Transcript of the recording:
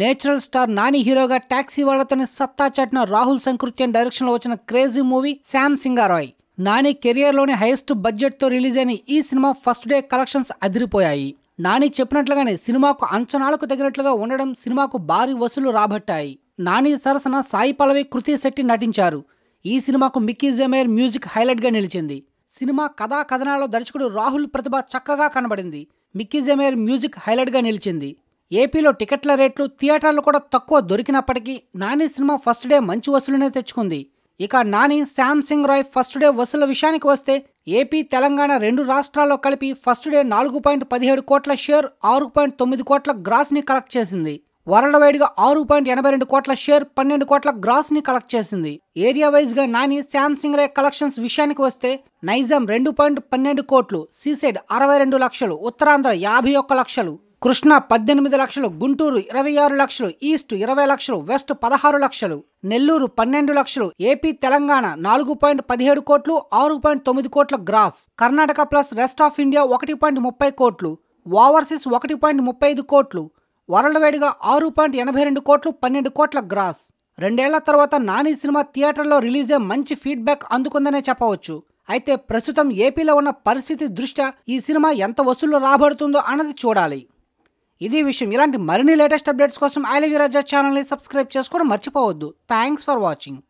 natural star Nani హీరోగా taxi వాళ్లతోనే సత్తా చాటిన రాహుల్ సంకృత్యం డైరెక్షన్లో వచ్చిన క్రేజీ మూవీ శామ్ సింగారాయ్ నాని కెరియర్లోని హైయెస్ట్ బడ్జెట్తో రిలీజ్ అయిన ఈ సినిమా ఫస్ట్ డే కలెక్షన్స్ అదిరిపోయాయి నాని చెప్పినట్లుగానే సినిమాకు అంచనాలకు తగినట్లుగా ఉండడం సినిమాకు భారీ వసూలు రాబట్టాయి నాని సరసన సాయి పల్లవి కృతి శెట్టి నటించారు ఈ సినిమాకు మిక్కీ జమేర్ మ్యూజిక్ హైలైట్గా నిలిచింది సినిమా కథా కథనాల్లో దర్శకుడు రాహుల్ ప్రతిభ చక్కగా కనబడింది మిక్కీ జమేర్ మ్యూజిక్ హైలైట్గా నిలిచింది ఏపీలో టికెట్ల రేట్లు థియేటర్లు కూడా తక్కువ దొరికినప్పటికీ నాని సినిమా ఫస్ట్ డే మంచి వసూలునే తెచ్చుకుంది ఇక నాని శామ్ రాయ్ ఫస్ట్ డే వసూల విషయానికి వస్తే ఏపీ తెలంగాణ రెండు రాష్ట్రాల్లో కలిపి ఫస్ట్ డే నాలుగు పాయింట్ పదిహేడు కోట్ల షేర్ ఆరు పాయింట్ తొమ్మిది కోట్ల గ్రాస్ని కలెక్ట్ చేసింది వరల్డ్ వైడ్గా ఆరు పాయింట్ ఎనభై రెండు కోట్ల షేర్ పన్నెండు కోట్ల గ్రాస్ని కలెక్ట్ చేసింది ఏరియా వైజ్గా నాని శాంసింగ్ రాయ్ కలెక్షన్స్ విషయానికి వస్తే నైజాం రెండు పాయింట్ పన్నెండు కోట్లు సీసైడ్ అరవై రెండు లక్షలు ఉత్తరాంధ్ర యాభై ఒక్క లక్షలు కృష్ణ పద్దెనిమిది లక్షలు గుంటూరు ఇరవై ఆరు లక్షలు ఈస్ట్ ఇరవై లక్షలు వెస్ట్ పదహారు లక్షలు నెల్లూరు పన్నెండు లక్షలు ఏపీ తెలంగాణ నాలుగు పాయింట్ పదిహేడు కోట్లు ఆరు పాయింట్ తొమ్మిది కోట్ల gross Karnataka plus rest of India ఒకటి పాయింట్ ముప్పై కోట్లు ఓవర్సీస్ ఒకటి పాయింట్ ముప్పై ఐదు కోట్లు వరల్డ్ వైడ్గా ఆరు పాయింట్ ఎనభై రెండు కోట్లు పన్నెండు కోట్ల గ్రాస్ రెండేళ్ల తర్వాత నాని సినిమా థియేటర్లో రిలీజే మంచి ఫీడ్బ్యాక్ అందుకుందనే చెప్పవచ్చు అయితే ప్రస్తుతం ఏపీలో ఉన్న పరిస్థితి దృష్ట్యా ఈ సినిమా ఎంత వసూళ్లు రాబడుతుందో అన్నది చూడాలి ఇది విషయం ఇలాంటి మరిన్ని లేటెస్ట్ అప్డేట్స్ కోసం ఐ లవ్ ఛానల్ని సబ్స్క్రైబ్ చేసుకోవడం మర్చిపోవద్దు థ్యాంక్స్ ఫర్ వాచింగ్